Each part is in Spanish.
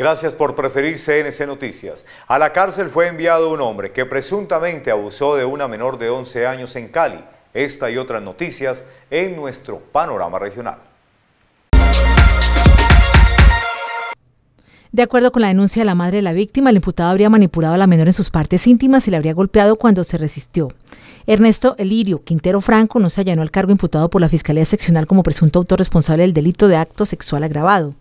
Gracias por preferir CNC Noticias. A la cárcel fue enviado un hombre que presuntamente abusó de una menor de 11 años en Cali. Esta y otras noticias en nuestro panorama regional. De acuerdo con la denuncia de la madre de la víctima, el imputado habría manipulado a la menor en sus partes íntimas y la habría golpeado cuando se resistió. Ernesto Elirio Quintero Franco no se allanó al cargo imputado por la Fiscalía Seccional como presunto autor responsable del delito de acto sexual agravado.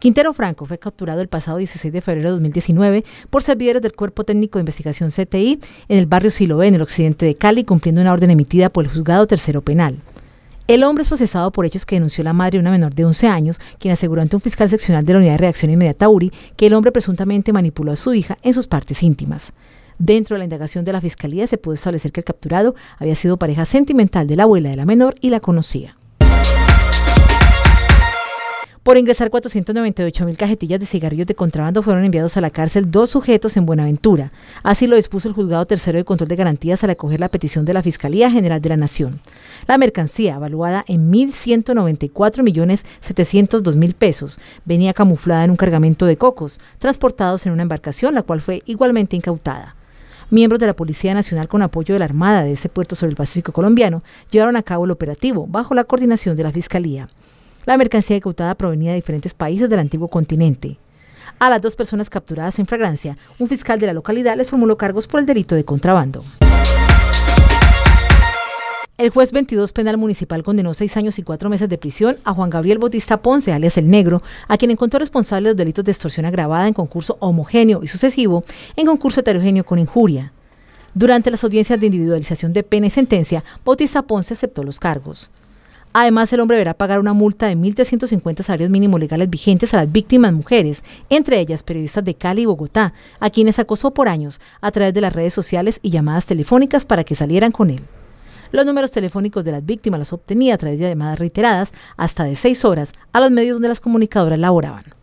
Quintero Franco fue capturado el pasado 16 de febrero de 2019 por servidores del Cuerpo Técnico de Investigación CTI en el barrio Siloé, en el occidente de Cali, cumpliendo una orden emitida por el juzgado tercero penal. El hombre es procesado por hechos que denunció la madre de una menor de 11 años, quien aseguró ante un fiscal seccional de la Unidad de Reacción Inmediata URI que el hombre presuntamente manipuló a su hija en sus partes íntimas. Dentro de la indagación de la fiscalía se pudo establecer que el capturado había sido pareja sentimental de la abuela de la menor y la conocía. Por ingresar 498.000 cajetillas de cigarrillos de contrabando fueron enviados a la cárcel dos sujetos en Buenaventura. Así lo dispuso el juzgado tercero de control de garantías al acoger la petición de la Fiscalía General de la Nación. La mercancía, evaluada en 1.194.702.000 mil pesos, venía camuflada en un cargamento de cocos, transportados en una embarcación, la cual fue igualmente incautada miembros de la Policía Nacional con apoyo de la Armada de ese puerto sobre el Pacífico colombiano llevaron a cabo el operativo bajo la coordinación de la Fiscalía. La mercancía ejecutada provenía de diferentes países del antiguo continente. A las dos personas capturadas en fragancia, un fiscal de la localidad les formuló cargos por el delito de contrabando. El juez 22 Penal Municipal condenó seis años y cuatro meses de prisión a Juan Gabriel Bautista Ponce, alias El Negro, a quien encontró responsable de los delitos de extorsión agravada en concurso homogéneo y sucesivo, en concurso heterogéneo con injuria. Durante las audiencias de individualización de pena y sentencia, Bautista Ponce aceptó los cargos. Además, el hombre deberá pagar una multa de 1.350 salarios mínimos legales vigentes a las víctimas mujeres, entre ellas periodistas de Cali y Bogotá, a quienes acosó por años a través de las redes sociales y llamadas telefónicas para que salieran con él. Los números telefónicos de las víctimas los obtenía a través de llamadas reiteradas hasta de seis horas a los medios donde las comunicadoras laboraban.